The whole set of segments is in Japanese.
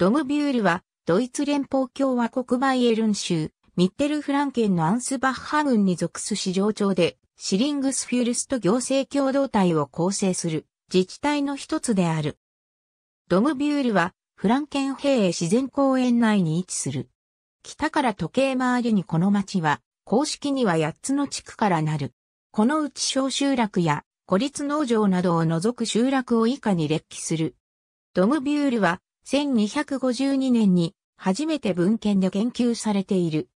ドムビュールは、ドイツ連邦共和国バイエルン州、ミッテルフランケンのアンスバッハ郡に属す市場町で、シリングスフュールスと行政共同体を構成する自治体の一つである。ドムビュールは、フランケン平自然公園内に位置する。北から時計回りにこの町は、公式には8つの地区からなる。このうち小集落や孤立農場などを除く集落を以下に列記する。ドムビュールは1252年に初めて文献で研究されている。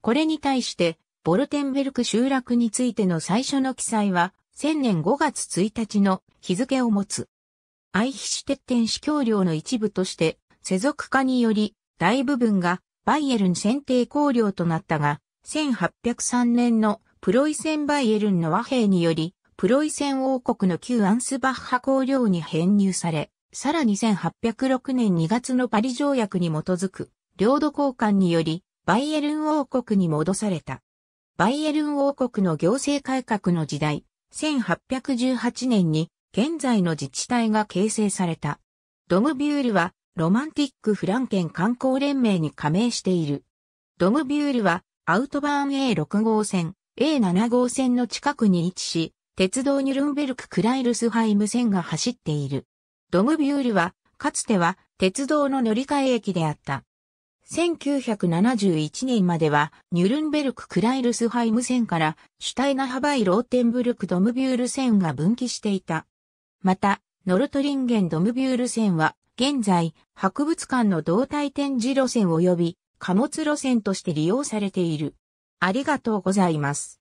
これに対して、ボルテンベルク集落についての最初の記載は、1000年5月1日の日付を持つ。アイヒシュテッテン司教領の一部として、世俗化により、大部分がバイエルン選定公領となったが、1803年のプロイセンバイエルンの和平により、プロイセン王国の旧アンスバッハ公領に編入され、さらに1806年2月のパリ条約に基づく領土交換によりバイエルン王国に戻された。バイエルン王国の行政改革の時代、1818年に現在の自治体が形成された。ドムビュールはロマンティックフランケン観光連盟に加盟している。ドムビュールはアウトバーン A6 号線、A7 号線の近くに位置し、鉄道ニュルンベルク・クライルスハイム線が走っている。ドムビュールは、かつては鉄道の乗り換え駅であった。1971年までは、ニュルンベルク・クライルスハイム線から、シュタイナハバイ・ローテンブルク・ドムビュール線が分岐していた。また、ノルトリンゲン・ドムビュール線は、現在、博物館の動体展示路線及び、貨物路線として利用されている。ありがとうございます。